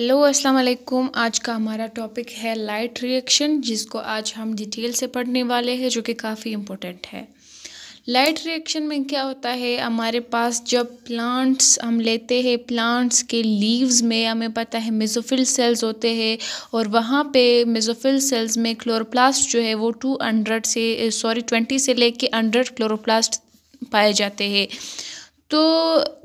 hello अस्सलाम वालेकुम आज का हमारा टॉपिक है लाइट रिएक्शन जिसको आज हम डिटेल से पढ़ने वाले हैं जो कि काफ़ी इम्पोर्टेंट है लाइट रिएक्शन में क्या होता है हमारे पास जब प्लांट्स हम लेते हैं प्लांट्स के लीव्स में हमें पता है मेजोफिल सेल्स होते हैं और वहाँ पे मेजोफिल सेल्स में क्लोरोप्लास्ट जो है वो टू हंड्रेड से सॉरी ट्वेंटी से लेके हंड्रेड क्लोरोप्लास्ट पाए जाते हैं तो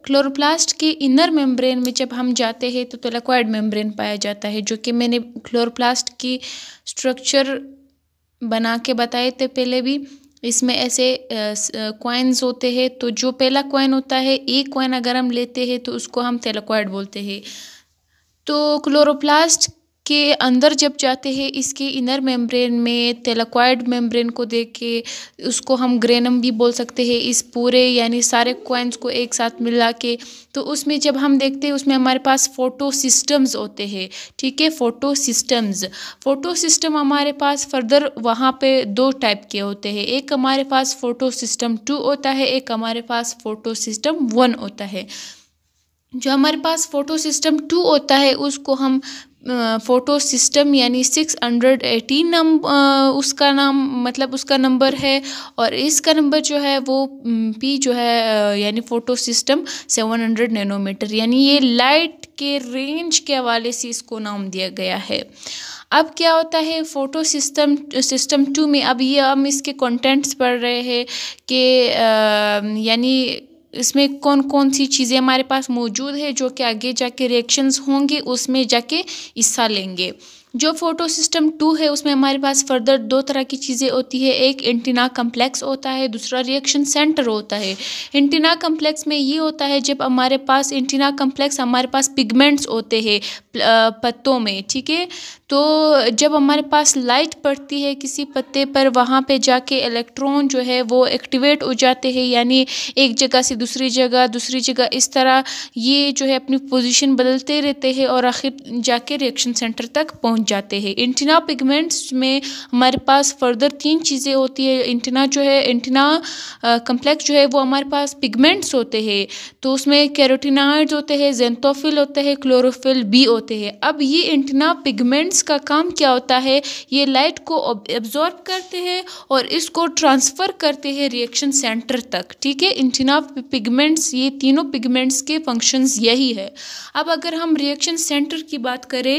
क्लोरोप्लास्ट के इनर मेम्ब्रेन में जब हम जाते हैं तो तोलाकॉइड मेम्ब्रेन पाया जाता है जो कि मैंने क्लोरोप्लास्ट की स्ट्रक्चर बना के बताए थे पहले भी इसमें ऐसे क्वाइंस होते हैं तो जो पहला क्वाइन होता है एक क्वाइन अगर हम लेते हैं तो उसको हम तेलाकॉइड बोलते हैं तो क्लोरोप्लास्ट के अंदर जब जाते हैं इसके इनर मेम्ब्रेन में तेलाक्वाइड मेम्ब्रेन को देख के उसको हम ग्रेनम भी बोल सकते हैं इस पूरे यानी सारे क्वेंस को एक साथ मिला के तो उसमें जब हम देखते हैं उसमें हमारे पास फोटो सिस्टम्स होते हैं ठीक है फोटो सिस्टम्स फोटो सिस्टम हमारे पास फर्दर वहाँ पे दो टाइप के होते हैं एक हमारे पास फोटो सिस्टम टू होता है एक हमारे पास फोटो सिस्टम वन होता है जो हमारे पास फ़ोटो सिस्टम टू होता है उसको हम फ़ोटो सिस्टम यानी सिक्स हंड्रेड एटीन नम उसका नाम मतलब उसका नंबर है और इसका नंबर जो है वो पी जो है यानी photo system seven hundred nanometre यानी ये लाइट के रेंज के हवाले से इसको नाम दिया गया है अब क्या होता है फ़ोटो सिस्टम सिस्टम टू में अब ये हम इसके कंटेंट्स पढ़ रहे हैं कि यानी इसमें कौन कौन सी चीज़ें हमारे पास मौजूद है जो कि आगे जाके रिएक्शंस होंगे उसमें जाके हिस्सा लेंगे जो फ़ोटो सिस्टम टू है उसमें हमारे पास फर्दर दो तरह की चीज़ें होती है एक एंटीना कम्प्लेक्स होता है दूसरा रिएक्शन सेंटर होता है एंटीना कम्प्लेक्स में ये होता है जब हमारे पास एंटीना कम्प्लेक्स हमारे पास पिगमेंट्स होते हैं पत्तों में ठीक है तो जब हमारे पास लाइट पड़ती है किसी पत्ते पर वहाँ पे जाके इलेक्ट्रॉन जो है वो एक्टिवेट हो जाते हैं यानी एक जगह से दूसरी जगह दूसरी जगह इस तरह ये जो है अपनी पोजीशन बदलते रहते हैं और आखिर जाके रिएक्शन सेंटर तक पहुँच पहुंच जाते हैं इंटिना पिगमेंट्स में हमारे पास फर्दर तीन चीज़ें होती है इंटना जो है इंटिना कम्प्लेक्स जो है वो हमारे पास पिगमेंट्स होते हैं तो उसमें कैरोटिनाइड्स होते हैं जेंथोफिल होते हैं क्लोरोफिल बी होते हैं अब ये इंटना पिगमेंट्स का काम क्या होता है ये लाइट को एब्जॉर्ब करते हैं और इसको ट्रांसफ़र करते हैं रिएक्शन सेंटर तक ठीक है इंटना पिगमेंट्स ये तीनों पिगमेंट्स के फंक्शंस यही है अब अगर हम रिएक्शन सेंटर की बात करें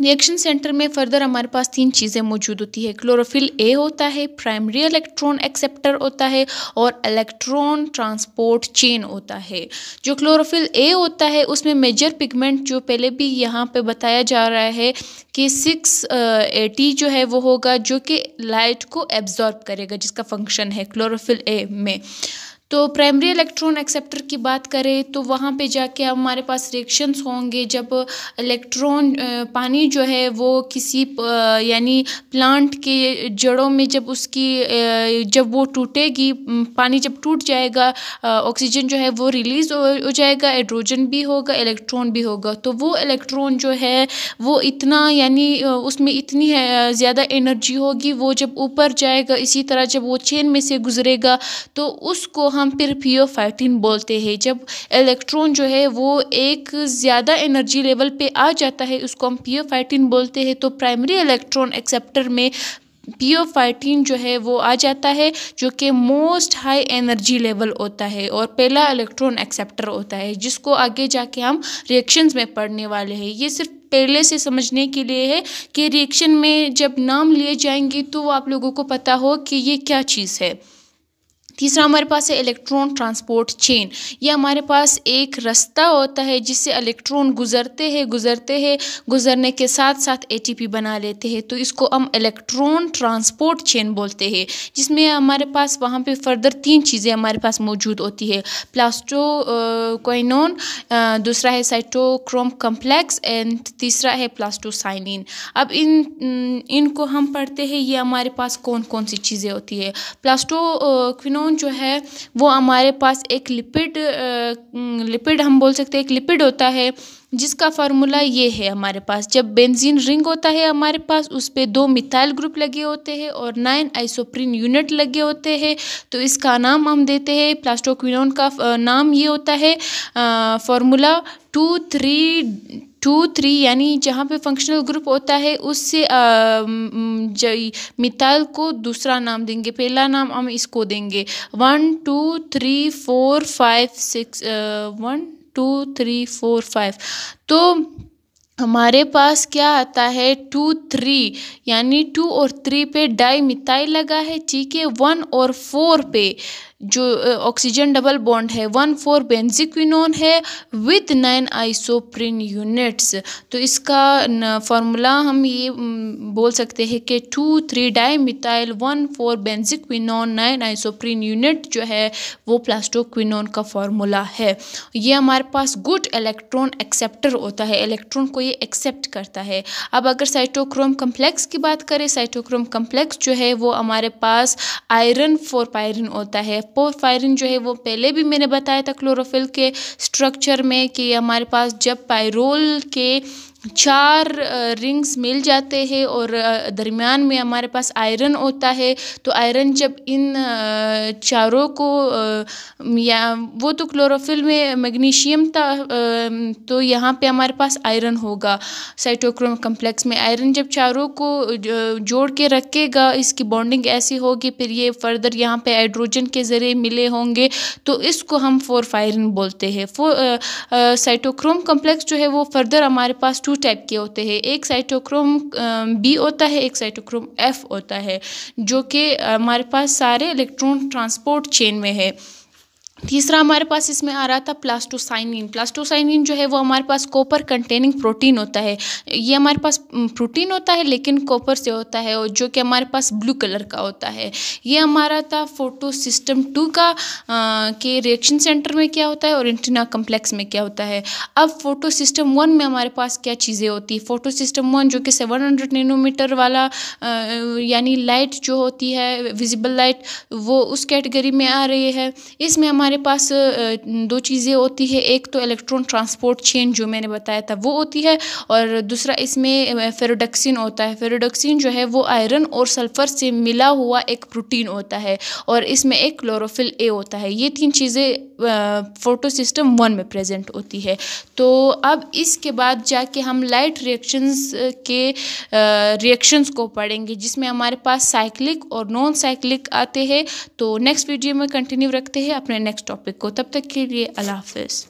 रिएक्शन सेंटर में फर्दर हमारे पास तीन चीज़ें मौजूद होती है क्लोरोफिल ए होता है प्राइमरी इलेक्ट्रॉन एक्सेप्टर होता है और इलेक्ट्रॉन ट्रांसपोर्ट चेन होता है जो क्लोरोफिल ए होता है उसमें मेजर पिगमेंट जो पहले भी यहाँ पे बताया जा रहा है कि सिक्स एटी जो है वो होगा जो कि लाइट को एब्जॉर्ब करेगा जिसका फंक्शन है क्लोरोफिल ए में तो प्राइमरी इलेक्ट्रॉन एक्सेप्टर की बात करें तो वहाँ पे जाके हमारे पास रिएक्शंस होंगे जब इलेक्ट्रॉन पानी जो है वो किसी यानी प्लांट के जड़ों में जब उसकी जब वो टूटेगी पानी जब टूट जाएगा ऑक्सीजन जो है वो रिलीज़ हो जाएगा हाइड्रोजन भी होगा इलेक्ट्रॉन भी होगा तो वो इलेक्ट्रॉन जो है वो इतना यानी उसमें इतनी ज़्यादा एनर्जी होगी वो जब ऊपर जाएगा इसी तरह जब वो चेन में से गुजरेगा तो उसको हम फिर फियोफाइटिन बोलते हैं जब इलेक्ट्रॉन जो है वो एक ज़्यादा एनर्जी लेवल पे आ जाता है उसको हम फियोफाइटिन बोलते हैं तो प्राइमरी इलेक्ट्रॉन एक्सेप्टर में पियोफाइटिन जो है वो आ जाता है जो कि मोस्ट हाई एनर्जी लेवल होता है और पहला इलेक्ट्रॉन एक्सेप्टर होता है जिसको आगे जाके हम रिएक्शंस में पढ़ने वाले हैं ये सिर्फ पहले से समझने के लिए है कि रिएक्शन में जब नाम लिए जाएंगे तो आप लोगों को पता हो कि ये क्या चीज़ है तीसरा हमारे पास है इलेक्ट्रॉन ट्रांसपोर्ट चेन ये हमारे पास एक रास्ता होता है जिससे इलेक्ट्रॉन गुजरते हैं गुजरते हैं गुजरने के साथ साथ एटीपी बना लेते हैं तो इसको हम इलेक्ट्रॉन ट्रांसपोर्ट चेन बोलते हैं जिसमें हमारे पास वहाँ पे फर्दर तीन चीज़ें हमारे पास मौजूद होती है प्लास्टो कोइनोन दूसरा है साइटोक्रोम कम्प्लेक्स एंड तीसरा है प्लास्टोसाइनिन अब इन इनको हम पढ़ते हैं ये हमारे पास कौन कौन सी चीज़ें होती है प्लास्टो क्विनोन ओजोन जो है वो हमारे पास एक लिपिड लिपिड हम बोल सकते हैं एक लिपिड होता है जिसका फार्मूला ये है हमारे पास जब बेंजीन रिंग होता है हमारे पास उस पर दो मिथाइल ग्रुप लगे होते हैं और नाइन आइसोप्रिन यूनिट लगे होते हैं तो इसका नाम हम देते हैं प्लास्टोक्विनोन का नाम ये होता है formula two three two three यानी जहाँ पे फंक्शनल ग्रुप होता है उससे मिताल को दूसरा नाम देंगे पहला नाम हम इसको देंगे one two three four five six one two three four five तो हमारे पास क्या आता है टू थ्री यानी टू और थ्री पे डाई मिताई लगा है ठीक है वन और फोर पे जो ऑक्सीजन डबल बॉन्ड है वन फोर बेंजिक्विनोन है विथ नाइन आइसोप्रिन यूनिट्स तो इसका फॉर्मूला हम ये बोल सकते हैं कि two three dimethyl one four benzoquinone nine isoprene unit जो है वो प्लास्टोक्विनोन का फॉर्मूला है ये हमारे पास गुड इलेक्ट्रॉन एक्सेप्टर होता है इलेक्ट्रॉन को ये एक्सेप्ट करता है अब अगर साइटोक्रोम कम्प्लेक्स की बात करें साइटोक्रोम कम्प्लेक्स जो है वो हमारे पास आयरन फोर पायरन होता है पोरफायरिन जो है वो पहले भी मैंने बताया था क्लोरोफिल के स्ट्रक्चर में कि हमारे पास जब पायरोल के चार रिंग्स मिल जाते हैं और दरमियान में हमारे पास आयरन होता है तो आयरन जब इन चारों को या वो तो क्लोरोफिल में मैग्नीशियम था तो यहाँ पे हमारे पास आयरन होगा साइटोक्रोम कम्प्लेक्स में आयरन जब चारों को जोड़ के रखेगा इसकी बॉन्डिंग ऐसी होगी फिर ये फर्दर यहाँ पे हाइड्रोजन के ज़रिए मिले होंगे तो इसको हम फोर फायरन बोलते हैं फो साइटोक्रोम कम्प्लेक्स जो है वो फर्दर हमारे पास टू टू टाइप के होते हैं एक साइटोक्रोम बी होता है एक साइटोक्रोम एफ होता है जो कि हमारे पास सारे इलेक्ट्रॉन ट्रांसपोर्ट चेन में है तीसरा हमारे पास इसमें आ रहा था प्लास्टोसाइनिन प्लास्टोसाइनिन जो है वो हमारे पास कॉपर कंटेनिंग प्रोटीन होता है ये हमारे पास प्रोटीन होता है लेकिन कॉपर से होता है और जो कि हमारे पास ब्लू कलर का होता है ये हमारा था फोटो सिस्टम टू का के रिएक्शन सेंटर में क्या होता है और इंटीना कम्प्लेक्स में क्या होता है अब फोटो सिस्टम वन में हमारे पास क्या चीज़ें होती है फोटो सिस्टम वन जो कि सेवन हंड्रेड नैनोमीटर वाला यानी लाइट जो होती है विजिबल लाइट वो उस कैटेगरी में आ रही है इसमें हमारे हमारे पास दो चीज़ें होती है एक तो इलेक्ट्रॉन ट्रांसपोर्ट चेन जो मैंने बताया था वो होती है और दूसरा इसमें फेरोडक्सिन होता है फेरोडक्सिन जो है वो आयरन और सल्फ़र से मिला हुआ एक प्रोटीन होता है और इसमें एक क्लोरोफिल ए होता है ये तीन चीज़ें फोटो सिस्टम वन में प्रेजेंट होती है तो अब इसके बाद जाके हम लाइट रिएक्शंस के रिएक्शंस को पढ़ेंगे जिसमें हमारे पास साइक्लिक और नॉन साइक्लिक आते हैं तो नेक्स्ट वीडियो में कंटिन्यू रखते हैं अपने नेक्स्ट नेक्स्ट टॉपिक को तब तक के लिए अल्लाह हाफिज़